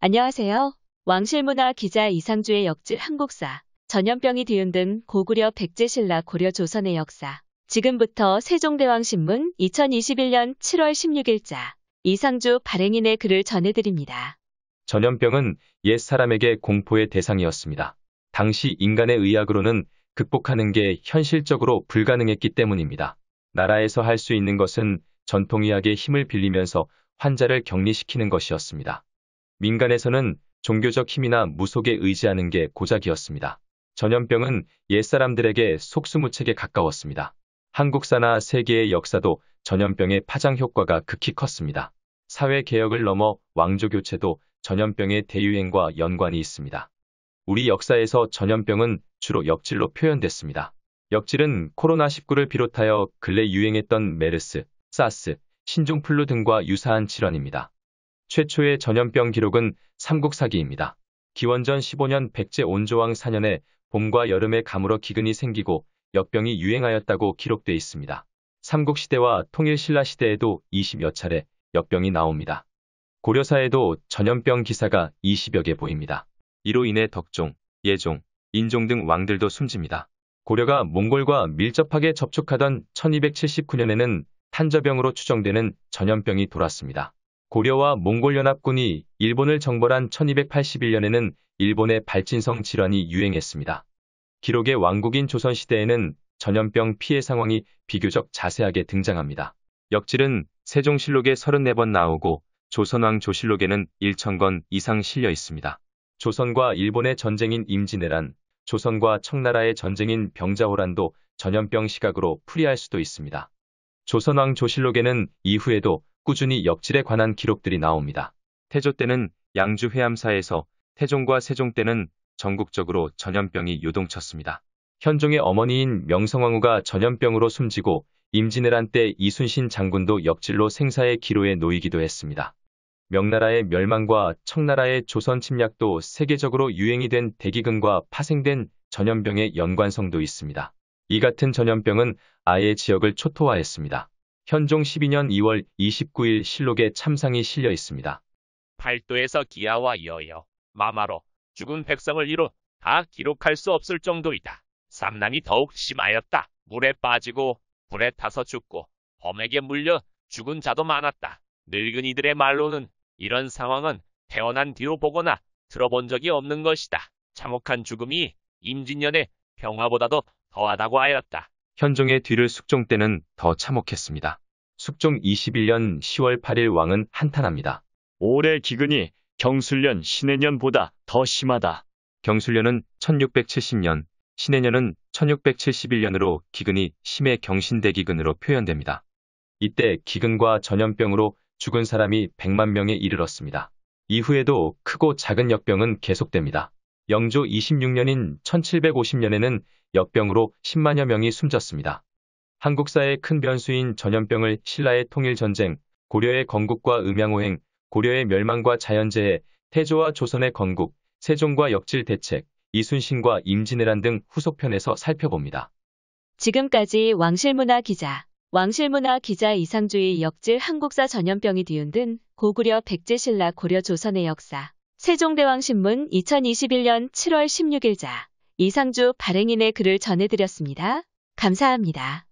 안녕하세요. 왕실문화 기자 이상주의 역질 한국사, 전염병이 뒤흔든 고구려 백제신라 고려 조선의 역사. 지금부터 세종대왕신문 2021년 7월 16일자 이상주 발행인의 글을 전해드립니다. 전염병은 옛 사람에게 공포의 대상이었습니다. 당시 인간의 의학으로는 극복하는 게 현실적으로 불가능했기 때문입니다. 나라에서 할 수 있는 것은 전통의학의 힘을 빌리면서 환자를 격리시키는 것이었습니다. 민간에서는 종교적 힘이나 무속에 의지하는 게 고작이었습니다. 전염병은 옛사람들에게 속수무책에 가까웠습니다. 한국사나 세계의 역사도 전염병의 파장 효과가 극히 컸습니다. 사회개혁을 넘어 왕조교체도 전염병의 대유행과 연관이 있습니다. 우리 역사에서 전염병은 주로 역질로 표현됐습니다. 역질은 코로나19를 비롯하여 근래 유행했던 메르스, 사스, 신종플루 등과 유사한 질환입니다. 최초의 전염병 기록은 삼국사기입니다. 기원전 15년 백제 온조왕 4년에 봄과 여름에 가물어 기근이 생기고 역병이 유행하였다고 기록돼 있습니다. 삼국시대와 통일신라시대에도 20여 차례 역병이 나옵니다. 고려사에도 전염병 기사가 20여 개 보입니다. 이로 인해 덕종, 예종, 인종 등 왕들도 숨집니다. 고려가 몽골과 밀접하게 접촉하던 1279년에는 탄저병으로 추정되는 전염병이 돌았습니다. 고려와 몽골연합군이 일본을 정벌한 1281년에는 일본의 발진성 질환이 유행했습니다. 기록의 왕국인 조선시대에는 전염병 피해 상황이 비교적 자세하게 등장합니다. 역질은 세종실록에 34번 나오고 조선왕 조실록에는 1천건 이상 실려 있습니다. 조선과 일본의 전쟁인 임진왜란, 조선과 청나라의 전쟁인 병자호란도 전염병 시각으로 풀이할 수도 있습니다. 조선왕 조실록에는 이후에도 꾸준히 역질에 관한 기록들이 나옵니다. 태조 때는 양주 회암사에서 태종과 세종 때는 전국적으로 전염병이 요동쳤습니다. 현종의 어머니인 명성황후가 전염병으로 숨지고 임진왜란 때 이순신 장군도 역질로 생사의 기로에 놓이기도 했습니다. 명나라의 멸망과 청나라의 조선 침략도 세계적으로 유행이 된 대기근과 파생된 전염병의 연관성도 있습니다. 이 같은 전염병은 아예 지역을 초토화했습니다. 현종 12년 2월 29일 실록에 참상이 실려 있습니다. 팔도에서 기아와 이어여 마마로 죽은 백성을 이루 다 기록할 수 없을 정도이다. 삼남이 더욱 심하였다. 물에 빠지고 불에 타서 죽고 범에게 물려 죽은 자도 많았다. 늙은이들의 말로는 이런 상황은 태어난 뒤로 보거나 들어본 적이 없는 것이다. 참혹한 죽음이 임진년의 평화보다도 더하다고 하였다. 현종의 뒤를 숙종 때는 더 참혹했습니다. 숙종 21년 10월 8일 왕은 한탄합니다. 올해 기근이 경술년 신해년보다 더 심하다. 경술년은 1670년, 신해년은 1671년으로 기근이 심해 경신대 기근으로 표현됩니다. 이때 기근과 전염병으로 죽은 사람이 100만 명에 이르렀습니다. 이후에도 크고 작은 역병은 계속됩니다. 영조 26년인 1750년에는 역병으로 10만여 명이 숨졌습니다. 한국 사의큰 변수인 전염병을 신라의 통일전쟁, 고려의 건국과 음양오행, 고려의 멸망과 자연재해, 태조와 조선의 건국, 세종과 역질 대책, 이순신과 임진왜란 등 후속편에서 살펴봅니다. 지금까지 왕실문화 기자, 왕실문화 기자 이상주의 역질 한국사 전염병이 뒤흔든 고구려 백제신라 고려 조선의 역사 세종대왕신문 2021년 7월 16일자 이상주 발행인의 글을 전해드렸습니다. 감사합니다.